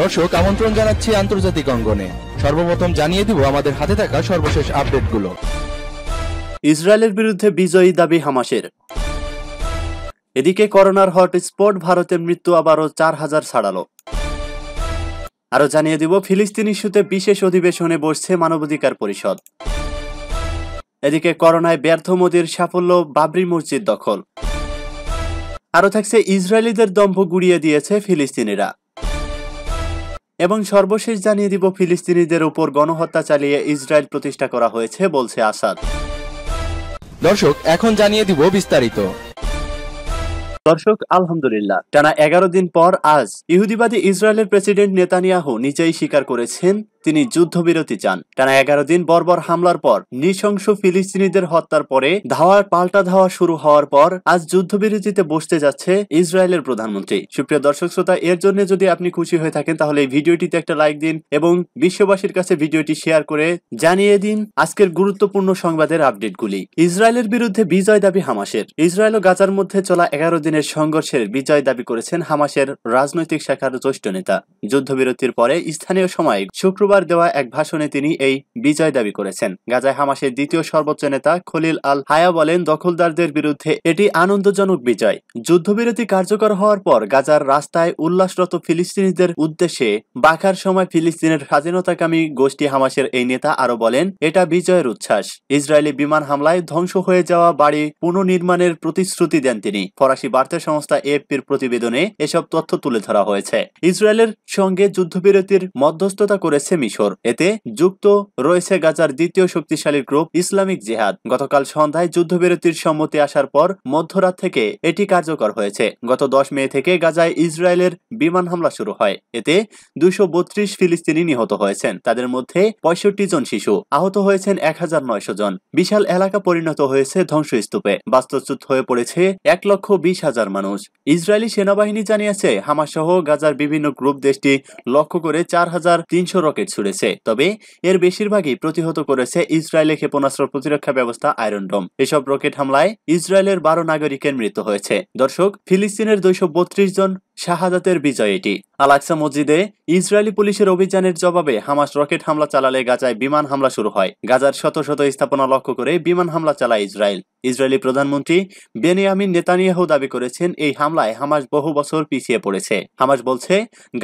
দর্শক আমন্ত্রণ জানাচ্ছি আন্তর্জাতিক অঙ্গনে সর্বপ্রথম জানিয়ে দিব আমাদের হাতে থাকা সর্বশেষ আপডেটগুলো ইসরায়েলের বিরুদ্ধে বিজয়ী দাবি হামাসের এদিকে করোনার হটস্পট ভারতের মৃত্যু আবারও চার হাজার ছাড়ালো আরো জানিয়ে দিব ফিলিস্তিন ইস্যুতে বিশেষ অধিবেশনে বসছে মানবাধিকার পরিষদ এদিকে করোনায় ব্যর্থ মোদীর সাফল্য বাবরি মসজিদ দখল আরও থাকছে ইসরায়েলিদের দম্ভ গুড়িয়ে দিয়েছে ফিলিস্তিনিরা এবং সর্বশেষ জানিয়ে দিব ফিলিস্তিনিদের উপর গণহত্যা চালিয়ে ইসরায়েল প্রতিষ্ঠা করা হয়েছে বলছে আসাদ দর্শক এখন জানিয়ে দিব বিস্তারিত দর্শক আলহামদুলিল্লাহ টানা এগারো দিন পর আজ ইহুদিবাদী ইসরায়েলের প্রেসিডেন্ট নেতানিয়াহু নিজেই স্বীকার করেছেন তিনি যুদ্ধবিরতি চান টানা এগারো দিন বর্বর হামলার পর নৃশংস ফিলিস্তিনিদের হত্যার পরে ধাওয়ার পাল্টা ধাওয়া শুরু হওয়ার পর আজ যুদ্ধবিরতিতে বসতে যাচ্ছে ইসরায়েলের প্রধানমন্ত্রী সুপ্রিয় দর্শক শ্রোতা এর জন্য যদি আপনি খুশি হয়ে থাকেন তাহলে এই ভিডিওটিতে একটা লাইক দিন এবং বিশ্ববাসীর কাছে ভিডিওটি শেয়ার করে জানিয়ে দিন আজকের গুরুত্বপূর্ণ সংবাদের আপডেটগুলি ইসরায়েলের বিরুদ্ধে বিজয় দাবি হামাসের ইসরায়েল ও গাজার মধ্যে চলা এগারো দিনের সংঘর্ষের বিজয় দাবি করেছেন হামাসের রাজনৈতিক শাখার জ্যেষ্ঠ নেতা যুদ্ধবিরতির পরে স্থানীয় সময় শুক্রবার শুক্রবার দেওয়া এক ভাষণে তিনি এই বিজয় দাবি করেছেন গাজায় হামাসের দ্বিতীয় সর্বোচ্চ নেতা খলিল আল হায়া বলেন দখলদারদের বিরুদ্ধে এটি আনন্দজনক বিজয় যুদ্ধবিরতি কার্যকর হওয়ার পর গাজার রাস্তায় উল্লাসরত ফিলিস্তিনিদের উদ্দেশ্যে বাঁকার সময় ফিলিস্তিনের স্বাধীনতাকামী গোষ্ঠী হামাসের এই নেতা আরো বলেন এটা বিজয়ের উচ্ছ্বাস ইসরায়েলি বিমান হামলায় ধ্বংস হয়ে যাওয়া বাড়ি পুনর্নির্মাণের প্রতিশ্রুতি দেন তিনি ফরাসি বার্তা সংস্থা এফপির প্রতিবেদনে এসব তথ্য তুলে ধরা হয়েছে ইসরায়েলের সঙ্গে যুদ্ধবিরতির মধ্যস্থতা করেছে মিশর এতে যুক্ত রয়েছে গাজার দ্বিতীয় শক্তিশালী গ্রুপ ইসলামিক জেহাদ গতকাল সন্ধ্যায় যুদ্ধবিরতির সম্মতি আসার পর মধ্যরাত থেকে এটি কার্যকর হয়েছে গত দশ মে থেকে গাজায় ইসরায়েলের বিমান হামলা শুরু হয় এতে দুশো বত্রিশ ফিলিস্তিনি নিহত হয়েছেন তাদের মধ্যে পঁয়ষট্টি জন শিশু আহত হয়েছেন এক হাজার নয়শো জন বিশাল এলাকা পরিণত হয়েছে ধ্বংসস্তূপে বাস্তুচ্যুত হয়ে পড়েছে এক লক্ষ বিশ হাজার মানুষ ইসরায়েলি সেনাবাহিনী জানিয়েছে হামাস সহ গাজার বিভিন্ন গ্রুপ দেশটি লক্ষ্য করে চার হাজার তিনশো রকেট ছুড়েছে তবে এর বেশিরভাগই প্রতিহত করেছে ইসরায়েলের ক্ষেপণাস্ত্র প্রতিরক্ষা ব্যবস্থা আয়রন ডোম এসব রকেট হামলায় ইসরায়েলের বারো নাগরিকের মৃত্যু হয়েছে দর্শক ফিলিস্তিনের দুইশো জন শাহাদাতের বিজয় এটি আলাক্সা মসজিদে ইসরায়েলি পুলিশের অভিযানের জবাবে হামাস রকেট হামলা চালালে গাজায় বিমান হামলা শুরু হয় গাজার শত শত স্থাপনা লক্ষ্য করে বিমান হামলা চালায় ইসরায়েল ইসরায়েলি প্রধানমন্ত্রী বেনিয়ামিন নেতানিয়াহু দাবি করেছেন এই হামলায় হামাস বহু বছর পিছিয়ে পড়েছে হামাস বলছে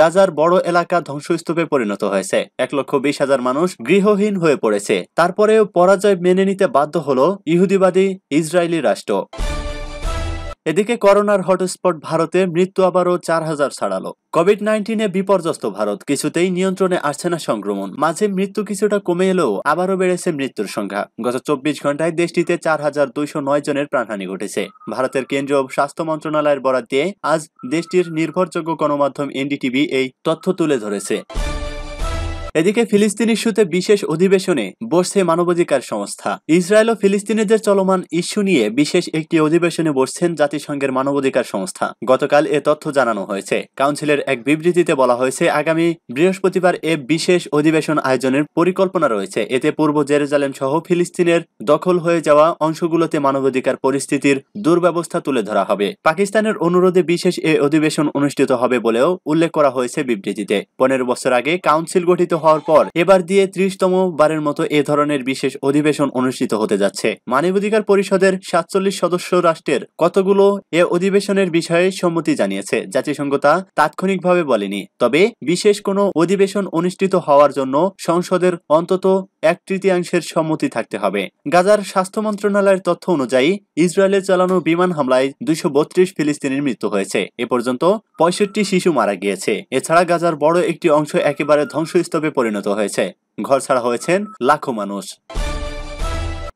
গাজার বড় এলাকা ধ্বংসস্তূপে পরিণত হয়েছে এক লক্ষ বিশ হাজার মানুষ গৃহহীন হয়ে পড়েছে তারপরেও পরাজয় মেনে নিতে বাধ্য হল ইহুদিবাদী ইসরায়েলি রাষ্ট্র এদিকে করোনার হটস্পট ভারতে মৃত্যু আবারও চার হাজার ছাড়ালো কোভিড নাইন্টিনে বিপর্যস্ত ভারত কিছুতেই নিয়ন্ত্রণে আসছে না সংক্রমণ মাঝে মৃত্যু কিছুটা কমে এলেও আবারও বেড়েছে মৃত্যুর সংখ্যা গত চব্বিশ ঘন্টায় দেশটিতে চার হাজার দুইশো নয় জনের প্রাণহানি ঘটেছে ভারতের কেন্দ্রীয় স্বাস্থ্য মন্ত্রণালয়ের বরাদ দিয়ে আজ দেশটির নির্ভরযোগ্য গণমাধ্যম এনডিটিভি এই তথ্য তুলে ধরেছে এদিকে ফিলিস্তিন ইস্যুতে বিশেষ অধিবেশনে বসছে মানবাধিকার সংস্থা ইসরায়েল ও ফিলিস্তিনিদের চলমান ইস্যু নিয়ে বিশেষ একটি অধিবেশনে বসছেন জাতিসংঘের মানবাধিকার সংস্থা গতকাল এ তথ্য জানানো হয়েছে কাউন্সিলের এক বিবৃতিতে বলা হয়েছে আগামী বৃহস্পতিবার এ বিশেষ অধিবেশন আয়োজনের পরিকল্পনা রয়েছে এতে পূর্ব জেরুজালেম সহ ফিলিস্তিনের দখল হয়ে যাওয়া অংশগুলোতে মানবাধিকার পরিস্থিতির দুর্ব্যবস্থা তুলে ধরা হবে পাকিস্তানের অনুরোধে বিশেষ এ অধিবেশন অনুষ্ঠিত হবে বলেও উল্লেখ করা হয়েছে বিবৃতিতে পনেরো বছর আগে কাউন্সিল গঠিত হওয়ার পর এবার দিয়ে ত্রিশতম বারের মতো এ ধরনের বিশেষ অধিবেশন অনুষ্ঠিত হতে যাচ্ছে মানবাধিকার পরিষদের সাতচল্লিশ সদস্য রাষ্ট্রের কতগুলো এ অধিবেশনের বিষয়ে সম্মতি জানিয়েছে জাতিসংঘ তা তাৎক্ষণিকভাবে বলেনি তবে বিশেষ কোনো অধিবেশন অনুষ্ঠিত হওয়ার জন্য সংসদের অন্তত এক তৃতীয়াংশের সম্মতি থাকতে হবে গাজার স্বাস্থ্য মন্ত্রণালয়ের তথ্য অনুযায়ী ইসরায়েলে চালানো বিমান হামলায় দুইশো বত্রিশ ফিলিস্তিনির মৃত্যু হয়েছে এ পর্যন্ত পঁয়ষট্টি শিশু মারা গিয়েছে এছাড়া গাজার বড় একটি অংশ একেবারে ধ্বংসস্তূপে পরিণত হয়েছে ঘর ছাড়া হয়েছেন লাখো মানুষ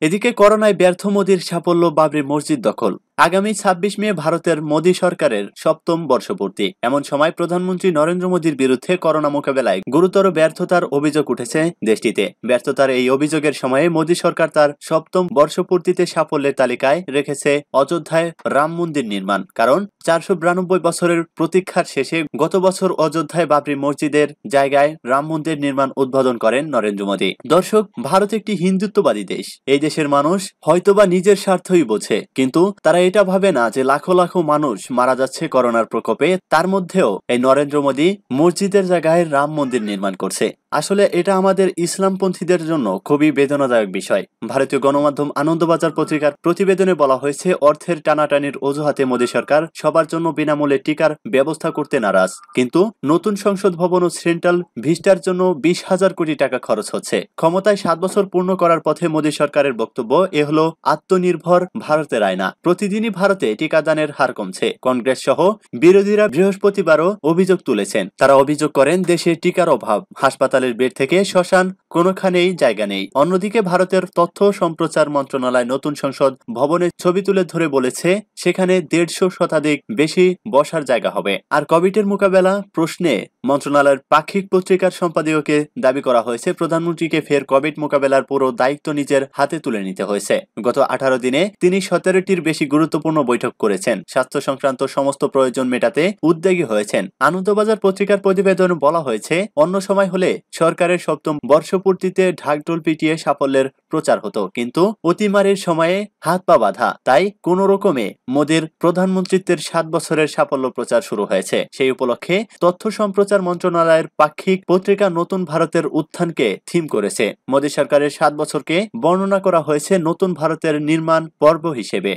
এদিকে করোনায় ব্যর্থ মোদীর সাফল্য বাবরি মসজিদ দখল আগামী ছাব্বিশ মে ভারতের মোদী সরকারের সপ্তম বর্ষপূর্তি এমন সময় প্রধানমন্ত্রী নরেন্দ্র মোদীর বিরুদ্ধে করোনা মোকাবেলায় গুরুতর ব্যর্থতার অভিযোগ উঠেছে দেশটিতে ব্যর্থতার এই অভিযোগের সময়ে মোদী সরকার তার সপ্তম বর্ষপূর্তিতে সাফল্যের তালিকায় রেখেছে অযোধ্যায় রাম মন্দির নির্মাণ কারণ চারশো বিরানব্বই বছরের প্রতীক্ষার শেষে গত বছর অযোধ্যায় বাবরি মসজিদের জায়গায় রাম মন্দির নির্মাণ উদ্বোধন করেন নরেন্দ্র মোদী দর্শক ভারত একটি হিন্দুত্ববাদী দেশ এই দেশের মানুষ হয়তোবা নিজের স্বার্থই বোঝে কিন্তু তারা এটা ভাবে না যে লাখো লাখো মানুষ মারা যাচ্ছে করোনার প্রকোপে তার মধ্যেও এই নরেন্দ্র মোদী মসজিদের জায়গায় রাম মন্দির নির্মাণ করছে আসলে এটা আমাদের ইসলামপন্থীদের জন্য খুবই বেদনাদায়ক বিষয় ভারতীয় গণমাধ্যম আনন্দবাজার পত্রিকার প্রতিবেদনে বলা হয়েছে অর্থের টানাটানির অজুহাতে মোদী সরকার সবার জন্য বিনামূল্যে টিকার ব্যবস্থা করতে নারাজ কিন্তু নতুন সংসদ ভবন ও সেন্ট্রাল ভিস্টার জন্য বিশ হাজার কোটি টাকা খরচ হচ্ছে ক্ষমতায় সাত বছর পূর্ণ করার পথে মোদী সরকারের বক্তব্য এ হলো আত্মনির্ভর ভারতের আয়না প্রতিদিন প্রতিদিনই ভারতে টিকাদানের হার কমছে কংগ্রেস সহ বিরোধীরা বৃহস্পতিবারও অভিযোগ তুলেছেন তারা অভিযোগ করেন দেশে টিকার অভাব হাসপাতালের বেড থেকে শ্মশান কোনোখানেই জায়গা নেই অন্যদিকে ভারতের তথ্য সম্প্রচার মন্ত্রণালয় নতুন সংসদ ভবনে ছবি তুলে ধরে বলেছে সেখানে দেড়শো শতাধিক বেশি বসার জায়গা হবে আর কোভিডের মোকাবেলা প্রশ্নে মন্ত্রণালয়ের পাক্ষিক পত্রিকার সম্পাদকীয়কে দাবি করা হয়েছে প্রধানমন্ত্রীকে ফের কোভিড মোকাবেলার পুরো দায়িত্ব নিজের হাতে তুলে নিতে হয়েছে গত আঠারো দিনে তিনি সতেরোটির বেশি গুরুত্ব গুরুত্বপূর্ণ বৈঠক করেছেন স্বাস্থ্য সংক্রান্ত সমস্ত প্রয়োজন মেটাতে উদ্যোগী হয়েছেন আনন্দবাজার পত্রিকার প্রতিবেদন বলা হয়েছে অন্য সময় হলে সরকারের সপ্তম বর্ষপূর্তিতে ঢাকঢোল পিটিয়ে সাফল্যের প্রচার হতো কিন্তু অতিমারের সময়ে হাত পা বাধা তাই কোন রকমে মোদীর প্রধানমন্ত্রিত্বের সাত বছরের সাফল্য প্রচার শুরু হয়েছে সেই উপলক্ষে তথ্য সম্প্রচার মন্ত্রণালয়ের পাক্ষিক পত্রিকা নতুন ভারতের উত্থানকে থিম করেছে মোদী সরকারের সাত বছরকে বর্ণনা করা হয়েছে নতুন ভারতের নির্মাণ পর্ব হিসেবে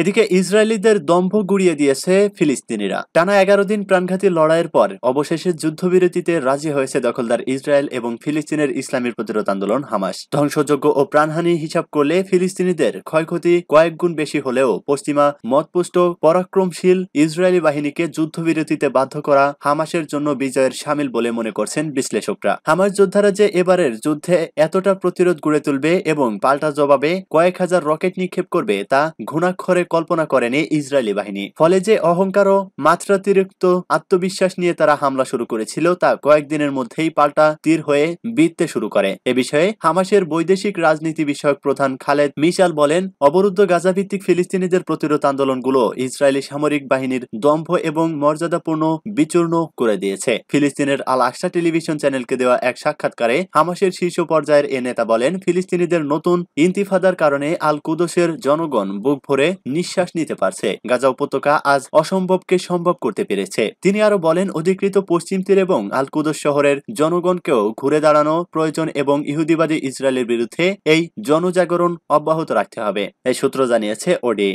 এদিকে ইসরায়েলিদের দম্ভ গুড়িয়ে দিয়েছে ফিলিস্তিনিরা টানা এগারো দিন প্রাণঘাতী লড়াইয়ের পর অবশেষে যুদ্ধবিরতিতে রাজি হয়েছে দখলদার ইসরায়েল এবং ফিলিস্তিনের ইসলামী প্রতিরোধ আন্দোলন হামাস ধ্বংসযোগ্য ও প্রাণহানি হিসাব করলে ফিলিস্তিনিদের ক্ষয়ক্ষতি কয়েক গুণ বেশি হলেও পশ্চিমা মতপুষ্ট পরাক্রমশীল ইসরায়েলি বাহিনীকে যুদ্ধবিরতিতে বাধ্য করা হামাসের জন্য বিজয়ের সামিল বলে মনে করছেন বিশ্লেষকরা হামাস যোদ্ধারা যে এবারের যুদ্ধে এতটা প্রতিরোধ গড়ে তুলবে এবং পাল্টা জবাবে কয়েক হাজার রকেট নিক্ষেপ করবে তা ঘুণাক্ষরে কল্পনা করেনি ইসরায়েলি বাহিনী ফলে যে অহংকার ও মাত্রাতিরিক্ত আত্মবিশ্বাস নিয়ে তারা হামলা শুরু করেছিল তা কয়েকদিনের মধ্যেই পাল্টা তীর হয়ে বিততে শুরু করে এ বিষয়ে হামাসের বৈদেশিক রাজনীতি বিষয়ক প্রধান খালেদ মিশাল বলেন অবরুদ্ধ গাজাভিত্তিক ফিলিস্তিনিদের প্রতিরোধ আন্দোলনগুলো ইসরায়েলি সামরিক বাহিনীর দম্ভ এবং মর্যাদাপূর্ণ বিচূর্ণ করে দিয়েছে ফিলিস্তিনের আল আকসা টেলিভিশন চ্যানেলকে দেওয়া এক সাক্ষাৎকারে হামাসের শীর্ষ পর্যায়ের এ নেতা বলেন ফিলিস্তিনিদের নতুন ইন্তিফাদার কারণে আল কুদোসের জনগণ বুক ভরে নিঃশ্বাস নিতে পারছে গাজা উপত্যকা আজ অসম্ভবকে সম্ভব করতে পেরেছে তিনি আরো বলেন অধিকৃত পশ্চিম তীর এবং আলকুদস শহরের জনগণকেও ঘুরে দাঁড়ানো প্রয়োজন এবং ইহুদিবাদী ইসরায়েলের বিরুদ্ধে এই জনজাগরণ অব্যাহত রাখতে হবে এই সূত্র জানিয়েছে ওডি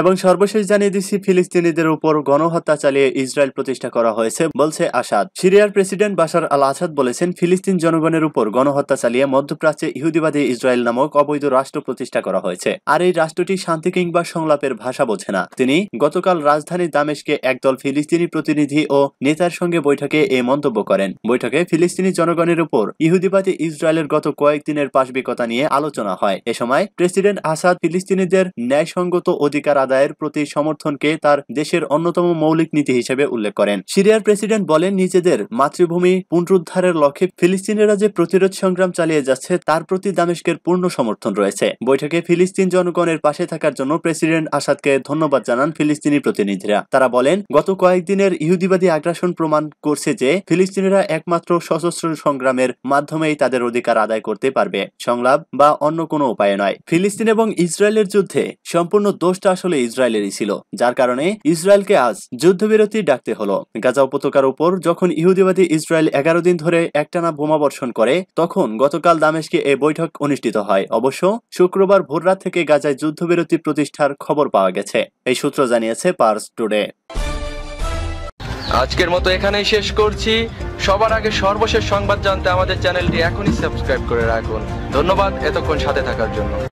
এবং সর্বশেষ জানিয়ে দিচ্ছি ফিলিস্তিনিদের উপর গণহত্যা চালিয়ে ইসরায়েল প্রতিষ্ঠা করা হয়েছে বলছে আসাদ সিরিয়ার প্রেসিডেন্ট বাসার আল আসাদ বলেছেন ফিলিস্তিন জনগণের উপর গণহত্যা চালিয়ে মধ্যপ্রাচ্যে ইহুদিবাদী ইসরায়েল নামক অবৈধ রাষ্ট্র প্রতিষ্ঠা করা হয়েছে আর এই রাষ্ট্রটি শান্তি কিংবা সংলাপের ভাষা বোঝে না তিনি গতকাল রাজধানী দামেশকে একদল ফিলিস্তিনি প্রতিনিধি ও নেতার সঙ্গে বৈঠকে এই মন্তব্য করেন বৈঠকে ফিলিস্তিনি জনগণের উপর ইহুদিবাদী ইসরায়েলের গত কয়েকদিনের পাশবিকতা নিয়ে আলোচনা হয় এ সময় প্রেসিডেন্ট আসাদ ফিলিস্তিনিদের ন্যায়সঙ্গত অধিকার আদায়ের প্রতি সমর্থনকে তার দেশের অন্যতম মৌলিক নীতি হিসেবে উল্লেখ করেন সিরিয়ার প্রেসিডেন্ট বলেন নিজেদের মাতৃভূমি পুনরুদ্ধারের লক্ষ্যে ফিলিস্তিনেরা যে প্রতিরোধ সংগ্রাম চালিয়ে যাচ্ছে তার প্রতি দামেশকের পূর্ণ সমর্থন রয়েছে বৈঠকে ফিলিস্তিন জনগণের পাশে থাকার জন্য প্রেসিডেন্ট আসাদকে ধন্যবাদ জানান ফিলিস্তিনি প্রতিনিধিরা তারা বলেন গত কয়েকদিনের ইহুদিবাদী আগ্রাসন প্রমাণ করছে যে ফিলিস্তিনিরা একমাত্র সশস্ত্র সংগ্রামের মাধ্যমেই তাদের অধিকার আদায় করতে পারবে সংলাপ বা অন্য কোনো উপায় নয় ফিলিস্তিন এবং ইসরায়েলের যুদ্ধে সম্পূর্ণ দোষটা আসলে আসলে ইসরায়েলেরই ছিল যার কারণে ইসরায়েলকে আজ যুদ্ধবিরতি ডাকতে হলো গাজা উপত্যকার উপর যখন ইহুদিবাদী ইসরায়েল এগারো দিন ধরে একটানা বোমা বর্ষণ করে তখন গতকাল দামেশকে এই বৈঠক অনুষ্ঠিত হয় অবশ্য শুক্রবার ভোররাত থেকে গাজায় যুদ্ধবিরতি প্রতিষ্ঠার খবর পাওয়া গেছে এই সূত্র জানিয়েছে পার্স টুডে আজকের মতো এখানেই শেষ করছি সবার আগে সর্বশেষ সংবাদ জানতে আমাদের চ্যানেলটি এখনই সাবস্ক্রাইব করে রাখুন ধন্যবাদ এতক্ষণ সাথে থাকার জন্য